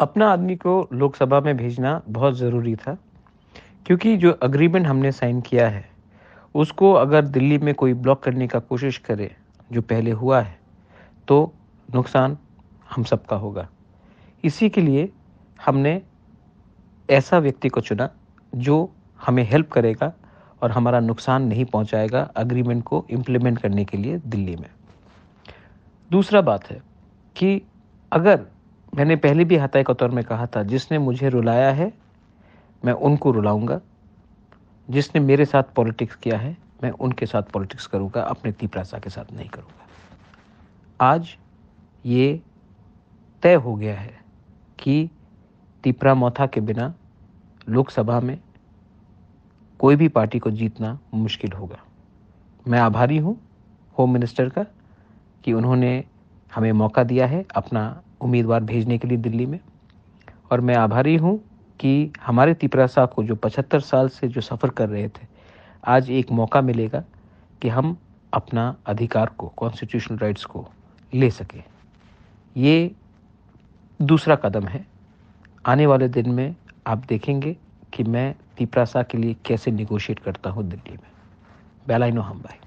अपना आदमी को लोकसभा में भेजना बहुत ज़रूरी था क्योंकि जो अग्रीमेंट हमने साइन किया है उसको अगर दिल्ली में कोई ब्लॉक करने का कोशिश करे जो पहले हुआ है तो नुकसान हम सबका होगा इसी के लिए हमने ऐसा व्यक्ति को चुना जो हमें हेल्प करेगा और हमारा नुकसान नहीं पहुंचाएगा अग्रीमेंट को इम्प्लीमेंट करने के लिए दिल्ली में दूसरा बात है कि अगर मैंने पहले भी हताई कतौर में कहा था जिसने मुझे रुलाया है मैं उनको रुलाऊंगा जिसने मेरे साथ पॉलिटिक्स किया है मैं उनके साथ पॉलिटिक्स करूंगा अपने तीपरासा के साथ नहीं करूंगा आज ये तय हो गया है कि तीपरा मोथा के बिना लोकसभा में कोई भी पार्टी को जीतना मुश्किल होगा मैं आभारी हूँ होम मिनिस्टर का कि उन्होंने हमें मौका दिया है अपना उम्मीदवार भेजने के लिए दिल्ली में और मैं आभारी हूँ कि हमारे तिपरा साहब को जो पचहत्तर साल से जो सफ़र कर रहे थे आज एक मौका मिलेगा कि हम अपना अधिकार को कॉन्स्टिट्यूशनल राइट्स को ले सकें ये दूसरा कदम है आने वाले दिन में आप देखेंगे कि मैं तिपरासा के लिए कैसे निगोशिएट करता हूँ दिल्ली में बेलाइनो हम भाई